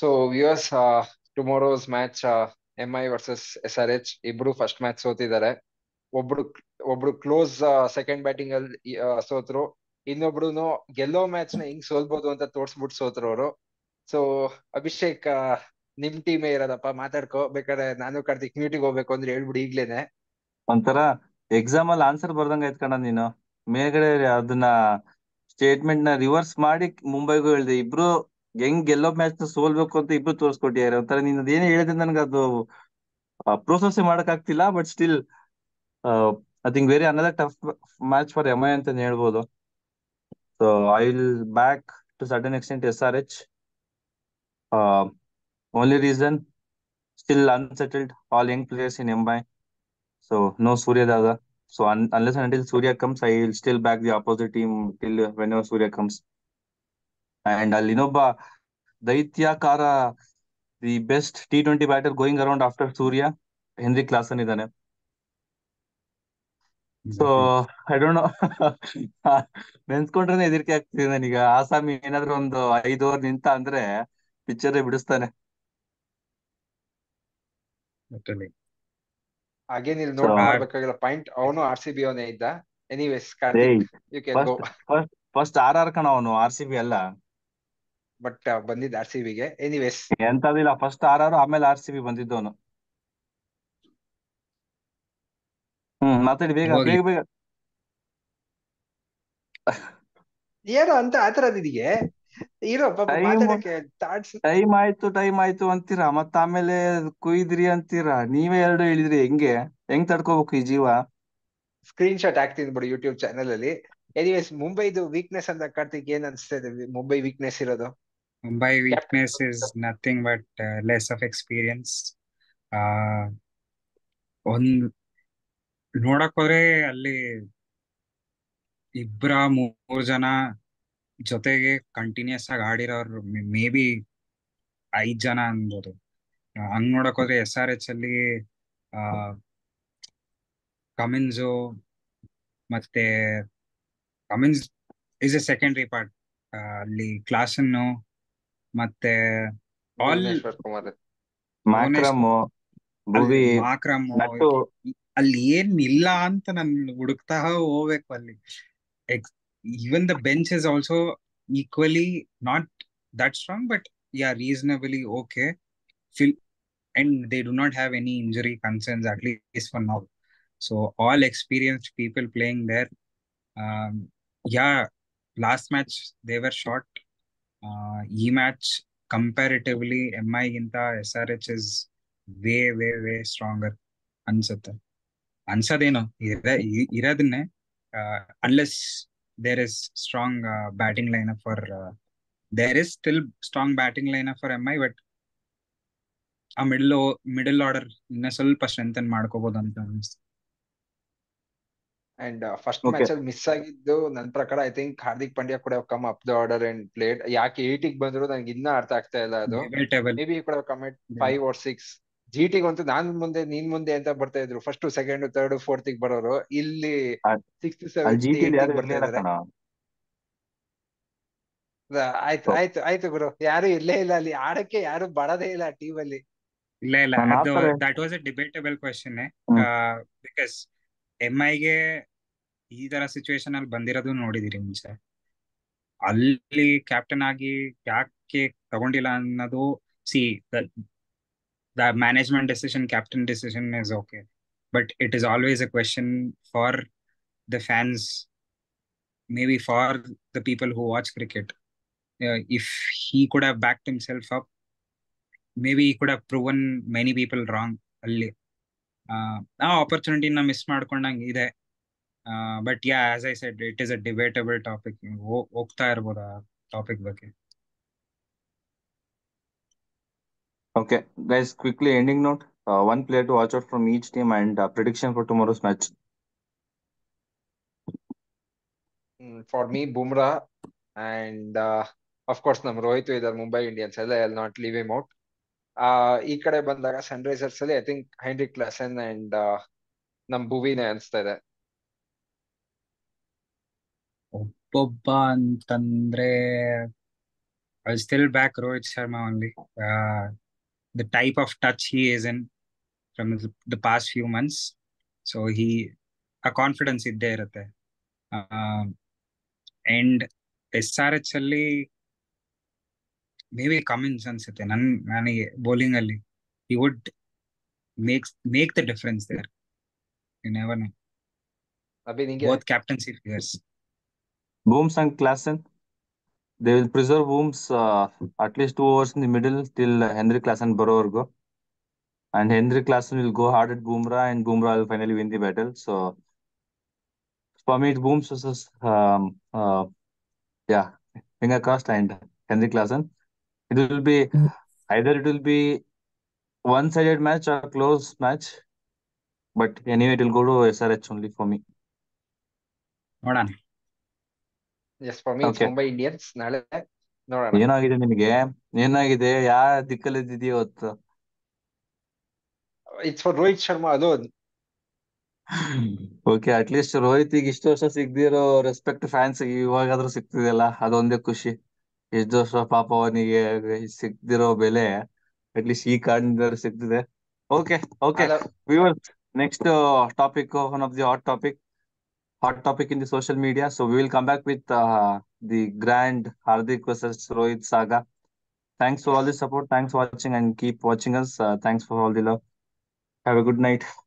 So yes tomorrow's match M I versus S R H ಇಬ್ರು first match ಸೋತಿದ್ದಾರೆ ಒಬ್ರು ಒಬ್ರು close second batting ಅಲ್ಲಿ ಸೋತರು ಇನ್ನೊಬ್ರು ಗೆಲ್ಲೋ ಮ್ಯಾಚ್ ನ ಹಿಂಗ್ ಸೋಲ್ಬಹುದು ಅಂತ ತೋರ್ಸ್ಬಿಟ್ಟು ಸೋತರು ಅವರು ಸೊ ಅಭಿಷೇಕ್ ನಿಮ್ ಟೀಮೇ ಇರೋದಪ್ಪ ಮಾತಾಡ್ಕೋ ಬೇಕಾದ್ರೆ ನಾನು ಕಾರ್ತಿಕ್ ಮ್ಯೂಟಿಗೆ ಹೋಗ್ಬೇಕು ಅಂದ್ರೆ ಹೇಳ್ಬಿಡಿ ಈಗ್ಲೇನೆ ಒಂಥರ ಎಕ್ಸಾಮ್ ಅಲ್ಲಿ ಆನ್ಸರ್ ಬರ್ದಂಗ ಆಯ್ತು ಕಣ ನೀನು ಮೇಲ್ಗಡೆ ಅದನ್ನ ಸ್ಟೇಟ್ಮೆಂಟ್ ನ ರಿವರ್ಸ್ ಮಾಡಿ ಮುಂಬೈಗೂ ಹೇಳ್ದೆ ಇಬ್ರು ಹೆಂಗ್ ಗೆಲ್ಲೋ ಮ್ಯಾಚ್ ನ ಸೋಲ್ಬೇಕು ಅಂತ ಇಬ್ರು ತೋರಿಸ್ಕೊಟ್ಟಿದ್ದಾರೆ ಒಂಥರ ನೀನ್ ಏನ್ ಹೇಳಿದ್ರೆ ನನ್ಗೆ ಅದು ಪ್ರೋಸೆಸ್ ಮಾಡಕ್ ಆಗ್ತಿಲ್ಲ but still I think very another tough match for M I ಅಂತ ಹೇಳ್ಬೋದು so I will back to certain extent S R H only reason still unsettled all young players in MI so no Surya ದಾದ so unless until Surya comes I will still back the opposite team till whenever Surya comes and ಅಲ್ಲಿ ಇನ್ನೊಬ್ಬ ದೈತ್ಯಾಕಾರ the best T twenty batter going around after Surya henry Klaasen ಇದ್ದಾನೆ so I don't know ನೆನ್ಸ್ಕೊಂಡ್ರೆ ಹೆದರಿಕೆ ಆಗ್ತಿದೆ ನನಗೆ ಆಸಾಮಿ ಏನಾದ್ರು ಒಂದು ಐದು ಓವರ್ ನಿಂತ ಅಂದ್ರೆ ಪಿಕ್ಚರ್ ಬಿಡಿಸ್ತಾನೆ ಹಾಗೇನ್ ಇಲ್ಲಿ ನೋಟ್ ಮಾಡ್ಬೇಕಾಗಿಲ್ಲ ಪಾಯಿಂಟ್ ಅವನು ಆರ್ ಸಿ ಬಿ ಅವನೇ ಇದ್ದ anyways you can first R R ಕಣ ಅವನು ಆರ್ ಸಿ ಬಿ ಅಲ್ಲ ಬಟ್ uh, ಬಂದಿದ್ದ ಆರ್ ಸಿ ಬಿಗೆ ಎನಿವೇಸ್ ಎಂತದಿಲ್ಲ ಫಸ್ಟ್ ಆರ್ ಆರ್ ಆಮೇಲೆ ಆರ್ ಸಿ ಬಿ ಬಂದಿದ್ದವನು ಹ್ಮ್ ಮಾತಾಡಿ ಬೇಗ ಬೇಗ ಏನೋ ಅಂತ ಆತರ ಇರೋ ಟೈಮ್ ಆಯ್ತು ಟೈಮ್ ಆಯ್ತು ಅಂತೀರಾ ಮತ್ತ ಆಮೇಲೆ ಕುಯ್ದ್ರಿ ಅಂತೀರಾ ನೀವೇ ಎರಡು ಹೇಳಿದ್ರಿ ಹೆಂಗೆ ಹೆಂಗ್ ತಡ್ಕೋಬೇಕು ಈ ಜೀವ ಸ್ಕ್ರೀನ್ ಶಾಟ್ ಹಾಕ್ತೀನಿ ಬಿಡು ಯೂಟ್ಯೂಬ್ ಚಾನಲ್ ಅಲ್ಲಿ ಎನಿವೇಸ್ ಮುಂಬೈದು ವೀಕ್ನೆಸ್ ಅಂತ ಕಾರ್ತಿಕ್ ಏನ್ ಅನ್ಸ್ತಾ ಇದೆ ಮುಂಬೈ ವೀಕ್ನೆಸ್ ಇರೋದು my weakness is nothing but uh, less of experience. Uh, ಒಂದ್ ನೋಡಕ್ ಹೋದ್ರೆ ಅಲ್ಲಿ ಇಬ್ರ ಮೂರ್ ಜನ ಜೊತೆಗೆ ಕಂಟಿನ್ಯೂಸ್ ಆಗಿ ಆಡಿರೋರು ಮೇ ಬಿ ಐದ್ ಜನ ಅನ್ಬೋದು ಹಂಗ್ ನೋಡಕ್ ಹೋದ್ರೆ ಎಸ್ ಆರ್ ಎಚ್ ಅಲ್ಲಿ ಕಮಿನ್ಸು ಮತ್ತೆ Cummins is a secondary part ಅಲ್ಲಿ ಕ್ಲಾಸನ್ನು ಮತ್ತೆ all Bhuvneshwar Kumar Markram Bhuvi Markram Nattu ಅಲ್ಲಿ ಏನ್ ಇಲ್ಲ ಅಂತ ನಾನು ಹುಡುಕ್ತಾ ಹೋಗ್ಬೇಕು ಅಲ್ಲಿ even the bench is also equally not that strong but yeah reasonably okay fill and they do not have any injury concerns at least for now so all experienced people playing there yeah last match they var short ಈ match comparatively M ಗಿಂತ S R H is way way way stronger ಅನ್ಸುತ್ತೆ ಅನ್ಸೋದೇನು ಇರೋದನ್ನೇ unless there is strong batting line up for there is still strong batting line up for M I but ಆ middle middle order ಇನ್ನ ಸ್ವಲ್ಪ strengthen ಮಾಡ್ಕೋಬಹುದು ಅಂತ ಅನಿಸ್ತು and first match ಅಲ್ಲಿ ಮಿಸ್ ಆಗಿದ್ದು ನನ್ ಪ್ರಕಾರ ಐ ಥಿಂಕ್ ಹಾರ್ದಿಕ್ ಪಾಂಡ್ಯ ಕೂಡ come up the order and played ಯಾಕೆ ಏಟಿಗೆ ಬಂದ್ರು ನನ್ಗೆ ಇನ್ನೂ ಅರ್ಥ ಆಗ್ತಾ ಇಲ್ಲ ಅದು ಮೇ ಬಿ ಕೂಡ ಫೈವ್ ಆರ್ ಸಿಕ್ಸ್ ಜಿ ಟಿಗೆ ಅಂತೂ ನಾನ್ ಮುಂದೆ ನೀನ್ ಮುಂದೆ ಅಂತ ಬರ್ತಾ ಇದ್ರು ಫಸ್ಟ್ ಸೆಕೆಂಡ್ ಥರ್ಡ್ ಫೋರ್ತ್ ಬರೋರು ಇಲ್ಲಿ ಸಿಕ್ಸ್ ಆಯ್ತು ಆಯ್ತು ಆಯ್ತು ಗುರು ಯಾರು ಇಲ್ಲೇ ಇಲ್ಲ ಅಲ್ಲಿ ಆಡಕ್ಕೆ ಯಾರು ಬರದೇ ಇಲ್ಲ ಟೀಮ್ ಅಲ್ಲಿ ಇಲ್ಲ ಇಲ್ಲ that was a debatable question because M ಐಗೆ ಈ ತರ ಸಿಚುವೇಶನ್ ಅಲ್ಲಿ ಬಂದಿರೋದು ನೋಡಿದಿರಿ ಮುಂಚೆ ಅಲ್ಲಿ ಕ್ಯಾಪ್ಟನ್ ಆಗಿ ಯಾಕೆ ತಗೊಂಡಿಲ್ಲ ಅನ್ನೋದು see the management decision captain decision is okay but it is always a question for the fans maybe for the people who watch cricket if he could have back self up maybe he could proven many people wrong ಅಲ್ಲಿ uh, ಆ ಆಪರ್ಚುನಿಟಿನ miss ಮಾಡ್ಕೊಂಡಂಗೆ ಇದೆ but yeah as I said it is a debatable topic ಹೋಗ್ತಾ ಇರ್ಬೋದು ಆ topic ಬಗ್ಗೆ okay guys quickly ending note one player to watch out from each team and prediction for tomorrow's match for me Bumrah and of course ನಮ್ ರೋಹಿತ್ ಇದಾರೆ Mumbai Indians ಎಲ್ಲ I'll not leave him out ಈ ಕಡೆ ಬಂದಾಗ ಸನ್ ರೈಸರ್ಸ್ ಅಲ್ಲಿ I think Heinrich Klaasen and ನಮ್ ಭುವಿನೇ ಅನ್ಸ್ತಾ ಇದೆ ಒಬ್ಬ ಅಂತಂದ್ರೆ I still back Rohit Sharma only the type of touch he is in from the past few months so he ಆ ಕಾನ್ಫಿಡೆನ್ಸ್ ಇದ್ದೇ ಇರುತ್ತೆ ಅಂಡ್ ಎಸ್ ಆರ್ ಎಚ್ ಅಲ್ಲಿ ಮೇ ಬಿ ಕಮಿನ್ಸ್ ಅನ್ಸುತ್ತೆ ನನ್ ನನಗೆ ಬೌಲಿಂಗ್ ಅಲ್ಲಿ he would make make the difference there you never know both captaincy figures Booms and Klassen, they will preserve booms uh, at least two hours in the middle till uh, Henry Klassen Burrower go. And Henry Klassen will go hard at Boomra, and Boomra will finally win the battle. So for me, it booms versus, um, uh, yeah, finger cast and Henry Klassen. It will be mm. either it will be one sided match or close match. But anyway, it will go to SRH only for me. Hold on. ಏನಾಗಿದೆ ನಿಮಗೆ ಏನಾಗಿದೆ ಯಾವ ದಿಕ್ಕಲ್ಲಿ ಇದ್ದಿದೆಯೋ ಇವತ್ತು ರೋಹಿತ್ ಶರ್ಮಾ ಅದು okay at least Rohit ಈಗ ಇಷ್ಟು ವರ್ಷ ಸಿಗ್ದಿರೋ respect fans ಇವಾಗಾದ್ರೂ ಸಿಗ್ತಿದೆಯಲ್ಲ ಅದೊಂದೇ ಖುಷಿ ಎಷ್ಟು ವರ್ಷ ಪಾಪ ಅವನಿಗೆ ಸಿಗ್ದಿರೋ ಬೆಲೆ ಅಟ್ ಲೀಸ್ಟ್ ಈ ಕಾರಣದಿಂದ ಸಿಗ್ತಿದೆ okay okay next topic one of the hot topic hot topic in the social media. So we will come back with uh, the grand Hardik versus Rohit saga. Thanks for all the support. Thanks for watching and keep watching us. Uh, thanks for all the love. Have a good night.